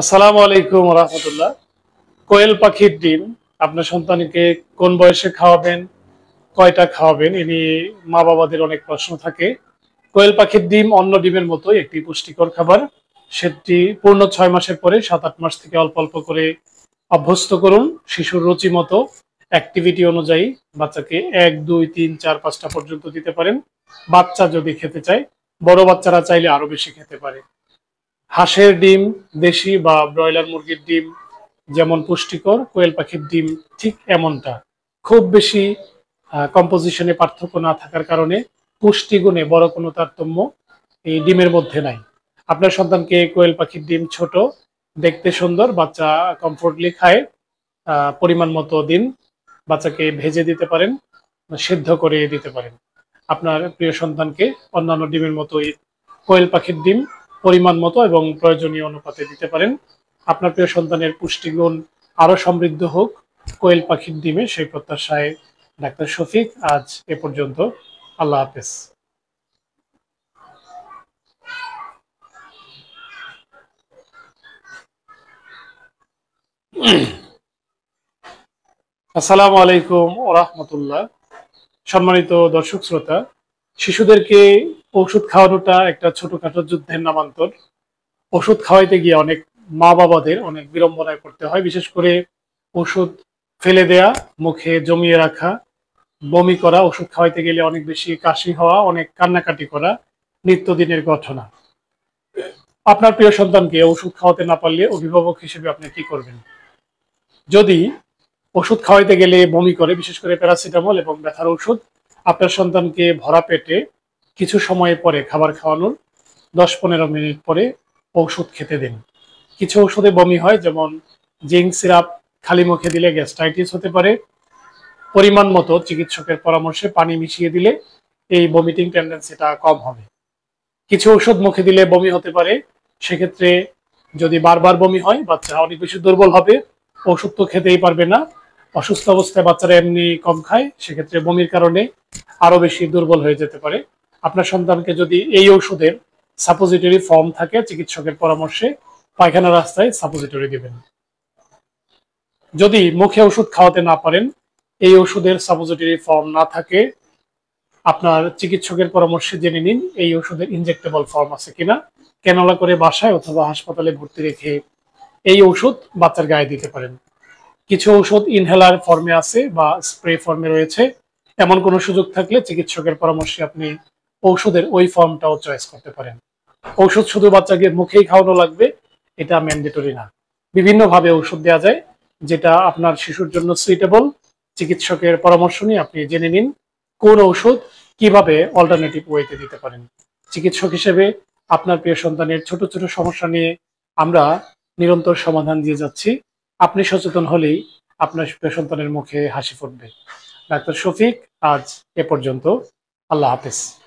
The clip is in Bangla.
আসসালামু আলাইকুম রহমতুল্লাহ কোয়েল পাখির ডিম আপনার সন্তানকে কোন বয়সে খাওয়াবেন কয়টা খাওয়াবেন এ নিয়ে মা বাবাদের অনেক প্রশ্ন থাকে কোয়েল পাখির ডিম অন্য ডিমের মতো একটি পুষ্টিকর খাবার সেটি পূর্ণ ছয় মাসের পরে সাত আট মাস থেকে অল্প অল্প করে অভ্যস্ত করুন শিশুর রুচি মতো অ্যাক্টিভিটি অনুযায়ী বাচ্চাকে এক দুই তিন চার পাঁচটা পর্যন্ত দিতে পারেন বাচ্চা যদি খেতে চায় বড় বাচ্চারা চাইলে আরো বেশি খেতে পারে হাঁসের ডিম দেশি বা ব্রয়লার মুরগির ডিম যেমন পুষ্টিকর কোয়েল পাখির ডিম ঠিক এমনটা খুব বেশি কম্পোজিশনে পার্থক্য না থাকার কারণে পুষ্টিগুণে বড় কোনো তারতম্য এই ডিমের মধ্যে নাই আপনার সন্তানকে কোয়েল পাখির ডিম ছোট দেখতে সুন্দর বাচ্চা কমফোর্টলি খায় পরিমাণ মতো দিন বাচ্চাকে ভেজে দিতে পারেন সিদ্ধ করে দিতে পারেন আপনার প্রিয় সন্তানকে অন্যান্য ডিমের মতোই কোয়েল পাখির ডিম পরিমাণ মতো এবং প্রয়োজনীয় অনুপাতে দিতে পারেন আপনার প্রিয় সন্তানের পুষ্টিগুণ আরও সমৃদ্ধ হোক কোয়েল পাখির ডিমে সেই প্রত্যাশায় ডাক্তার শফিক আজ এ পর্যন্ত আল্লাহ হাফেজ আসসালামু আলাইকুম ওরহমতুল্লাহ সম্মানিত দর্শক শ্রোতা শিশুদেরকে ওষুধ খাওয়ানোটা একটা ছোটখাটো যুদ্ধের নামান্তর ওষুধ খাওয়াইতে গিয়ে অনেক মা বাবাদের অনেক বিড়ম্বনায় করতে হয় বিশেষ করে ওষুধ ফেলে দেয়া মুখে জমিয়ে রাখা বমি করা ওষুধ খাওয়াইতে গেলে অনেক বেশি কাশি হওয়া অনেক কান্নাকাটি করা নিত্যদিনের ঘটনা আপনার প্রিয় সন্তানকে ওষুধ খাওয়াতে না পারলে অভিভাবক হিসেবে আপনি কি করবেন যদি ওষুধ খাওয়াইতে গেলে বমি করে বিশেষ করে প্যারাসিটামল এবং ব্যথার ওষুধ আপনার সন্তানকে ভরা পেটে কিছু সময় পরে খাবার খাওয়ানোর দশ পনেরো মিনিট পরে ঔষধ খেতে দিন কিছু ওষুধে বমি হয় যেমন জিঙ্ক সিরাপ খালি মুখে দিলে গ্যাস্ট্রাইটিস হতে পারে পরিমাণ মতো চিকিৎসকের পরামর্শে পানি মিশিয়ে দিলে এই বমিটিং টেন্ডেন্সিটা কম হবে কিছু ওষুধ মুখে দিলে বমি হতে পারে সেক্ষেত্রে যদি বারবার বমি হয় বাচ্চা অনেক বেশি দুর্বল হবে ওষুধ তো খেতেই পারবে না অসুস্থ অবস্থায় বাচ্চারা এমনি কম খায় সেক্ষেত্রে বমির কারণে আরও বেশি দুর্বল হয়ে যেতে পারে আপনার সন্তানকে যদি এই ঔষধের সাপোজিটরি ফর্ম থাকে চিকিৎসকের পরামর্শে পায়খানা রাস্তায় সাপোজিটরি দিবেন যদি মুখে ওষুধ খাওয়াতে না পারেন এই ওষুধের সাপোজিটরি ফর্ম না থাকে আপনার চিকিৎসকের পরামর্শে জেনে নিন এই ওষুধের ইনজেক্টেবল ফর্ম আছে কিনা কেনলা করে বাসায় অথবা হাসপাতালে ভর্তি রেখে এই ওষুধ বাচ্চার গায়ে দিতে পারেন কিছু ওষুধ ইনহেলার ফর্মে আছে বা স্প্রে ফর্মে রয়েছে এমন কোনো সুযোগ থাকলে চিকিৎসকের পরামর্শে আপনি ঔষধের ওই ফর্মটাও চয়েস করতে পারেন ঔষধ শুধু বাচ্চাকে মুখেই খাওয়ানো লাগবে এটা ম্যান্ডেটরি না বিভিন্নভাবে ওষুধ দেওয়া যায় যেটা আপনার শিশুর জন্য সুইটেবল চিকিৎসকের পরামর্শ নিয়ে আপনি জেনে নিন কোন ঔষধ কিভাবে অল্টারনেটিভ ওয়েতে দিতে পারেন চিকিৎসক হিসেবে আপনার প্রিয় সন্তানের ছোট ছোট সমস্যা নিয়ে আমরা নিরন্তর সমাধান দিয়ে যাচ্ছি আপনি সচেতন হলেই আপনার প্রিয় সন্তানের মুখে হাসি ফুটবে ডাক্তার শফিক আজ এ পর্যন্ত আল্লাহ হাফিজ